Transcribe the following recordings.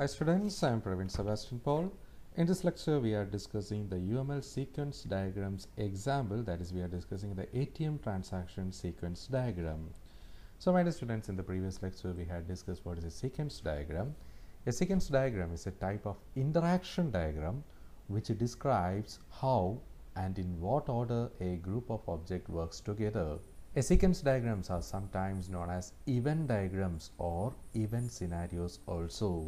Hi students, I am Praveen Sebastian Paul. In this lecture we are discussing the UML sequence diagrams example that is we are discussing the ATM transaction sequence diagram. So my dear students in the previous lecture we had discussed what is a sequence diagram. A sequence diagram is a type of interaction diagram which describes how and in what order a group of objects works together. A sequence diagrams are sometimes known as event diagrams or event scenarios also.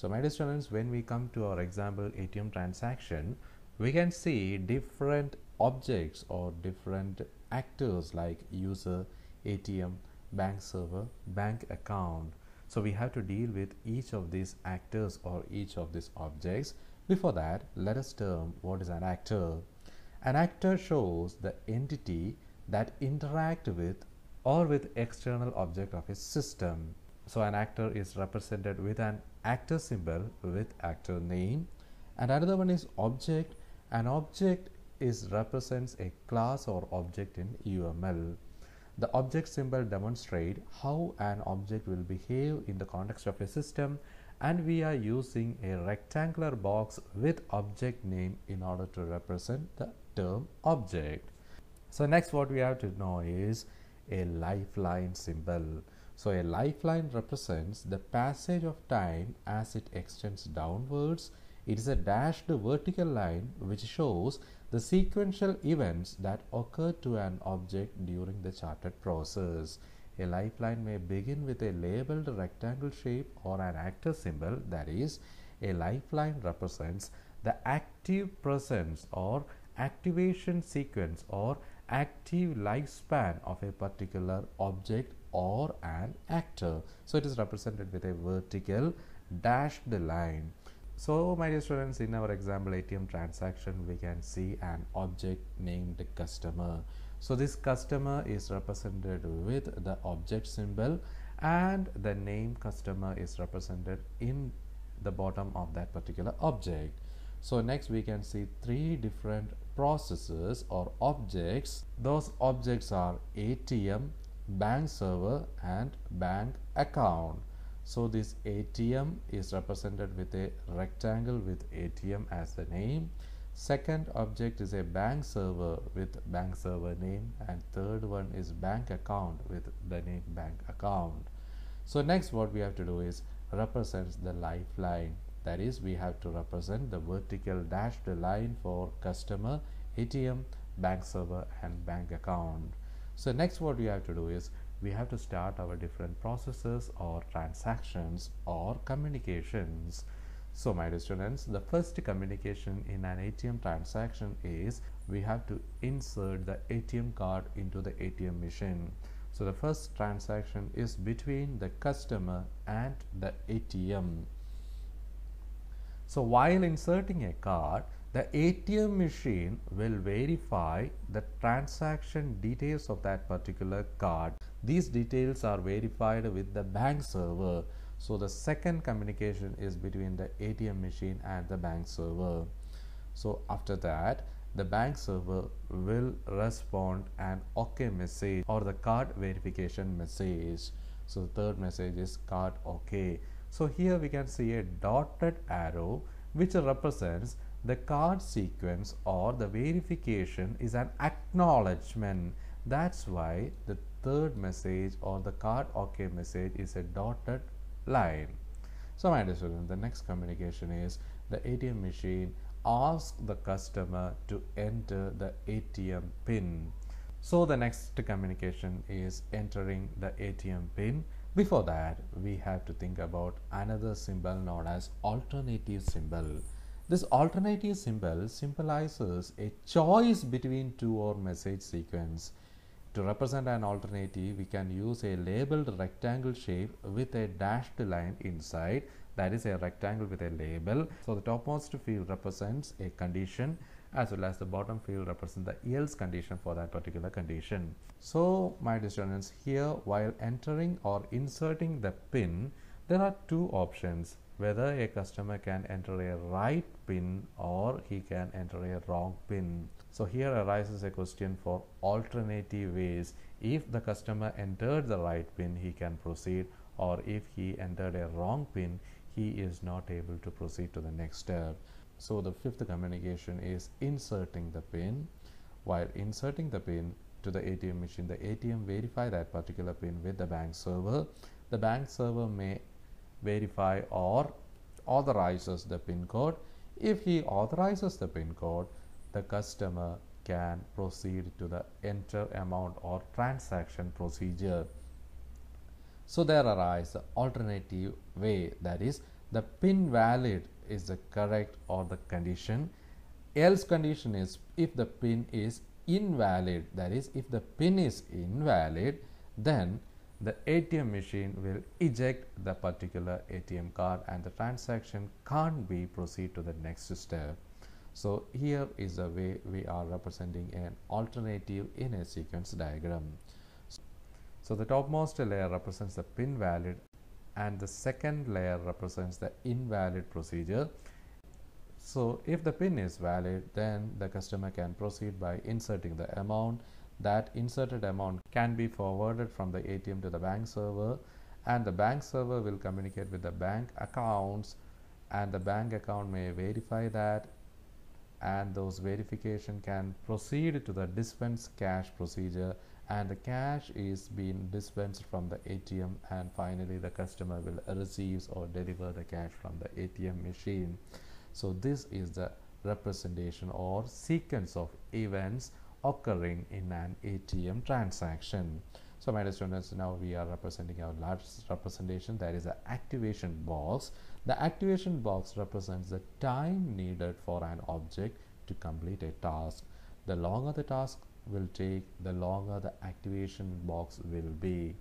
So my dear students, when we come to our example ATM transaction, we can see different objects or different actors like user, ATM, bank server, bank account. So we have to deal with each of these actors or each of these objects. Before that, let us term what is an actor. An actor shows the entity that interact with or with external object of a system. So an actor is represented with an actor symbol with actor name and another one is object an object is represents a class or object in UML the object symbol demonstrate how an object will behave in the context of a system and we are using a rectangular box with object name in order to represent the term object so next what we have to know is a lifeline symbol so a lifeline represents the passage of time as it extends downwards. It is a dashed vertical line which shows the sequential events that occur to an object during the charted process. A lifeline may begin with a labeled rectangle shape or an actor symbol that is a lifeline represents the active presence or activation sequence or active lifespan of a particular object or an actor. So it is represented with a vertical dashed line. So my dear students, in our example ATM transaction, we can see an object named customer. So this customer is represented with the object symbol and the name customer is represented in the bottom of that particular object. So next we can see three different processes or objects. Those objects are ATM, bank server and bank account so this ATM is represented with a rectangle with ATM as the name second object is a bank server with bank server name and third one is bank account with the name bank account so next what we have to do is represents the lifeline that is we have to represent the vertical dashed line for customer ATM bank server and bank account so next what we have to do is we have to start our different processes or transactions or communications. So my dear students, the first communication in an ATM transaction is we have to insert the ATM card into the ATM machine. So the first transaction is between the customer and the ATM. So while inserting a card, the ATM machine will verify the transaction details of that particular card. These details are verified with the bank server. So the second communication is between the ATM machine and the bank server. So after that, the bank server will respond an OK message or the card verification message. So the third message is card OK. So here we can see a dotted arrow which represents the card sequence or the verification is an acknowledgement. That's why the third message or the card OK message is a dotted line. So my dear students, the next communication is the ATM machine asks the customer to enter the ATM pin. So the next communication is entering the ATM pin before that, we have to think about another symbol known as alternative symbol. This alternative symbol symbolizes a choice between two or message sequence. To represent an alternative, we can use a labeled rectangle shape with a dashed line inside. That is a rectangle with a label. So the topmost field represents a condition as well as the bottom field represent the else condition for that particular condition. So my dear students here while entering or inserting the pin there are two options whether a customer can enter a right pin or he can enter a wrong pin. So here arises a question for alternative ways. If the customer entered the right pin, he can proceed or if he entered a wrong pin, he is not able to proceed to the next step. So the fifth communication is inserting the pin. While inserting the pin to the ATM machine, the ATM verify that particular pin with the bank server. The bank server may verify or authorizes the pin code. If he authorizes the pin code, the customer can proceed to the enter amount or transaction procedure. So there arises the alternative way that is the pin valid is the correct or the condition else condition is if the pin is invalid that is if the pin is invalid then the ATM machine will eject the particular ATM card and the transaction can't be proceed to the next step. So here is the way we are representing an alternative in a sequence diagram. So the topmost layer represents the pin valid and the second layer represents the invalid procedure. So if the pin is valid, then the customer can proceed by inserting the amount. That inserted amount can be forwarded from the ATM to the bank server and the bank server will communicate with the bank accounts and the bank account may verify that and those verification can proceed to the dispense cash procedure and the cash is being dispensed from the ATM and finally the customer will receives or deliver the cash from the ATM machine so this is the representation or sequence of events occurring in an ATM transaction so my dear students now we are representing our large representation that is the activation box the activation box represents the time needed for an object to complete a task the longer the task will take the longer the activation box will be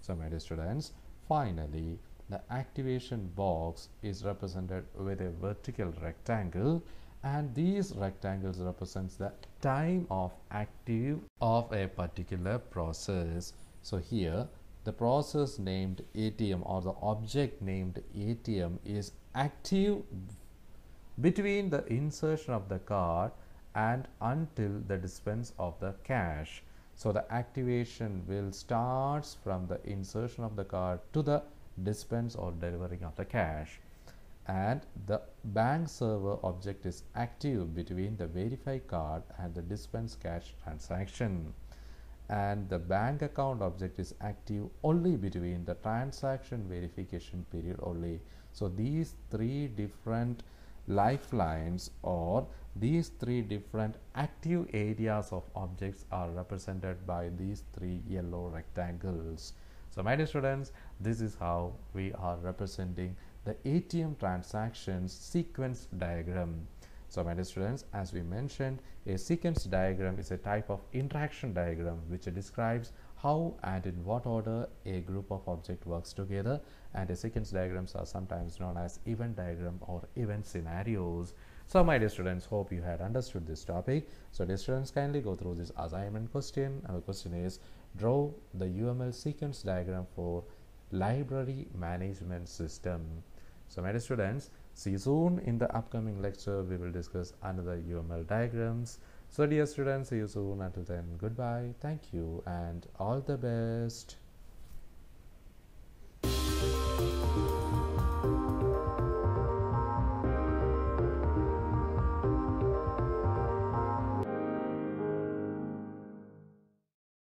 so my dear students finally the activation box is represented with a vertical rectangle and these rectangles represents the time of active of a particular process so here the process named ATM or the object named ATM is active between the insertion of the card and until the dispense of the cash. So the activation will starts from the insertion of the card to the dispense or delivering of the cash and the bank server object is active between the verify card and the dispense cash transaction and the bank account object is active only between the transaction verification period only so these three different lifelines or these three different active areas of objects are represented by these three yellow rectangles. So my dear students, this is how we are representing the ATM transactions sequence diagram. So my dear students, as we mentioned, a sequence diagram is a type of interaction diagram which describes how and in what order a group of objects works together and a sequence diagrams are sometimes known as event diagram or event scenarios. So my dear students, hope you had understood this topic. So dear students, kindly go through this assignment question. Our uh, question is, draw the UML sequence diagram for library management system. So my dear students, see you soon in the upcoming lecture. We will discuss another UML diagrams. So, dear students, see you soon. Until then, goodbye, thank you, and all the best.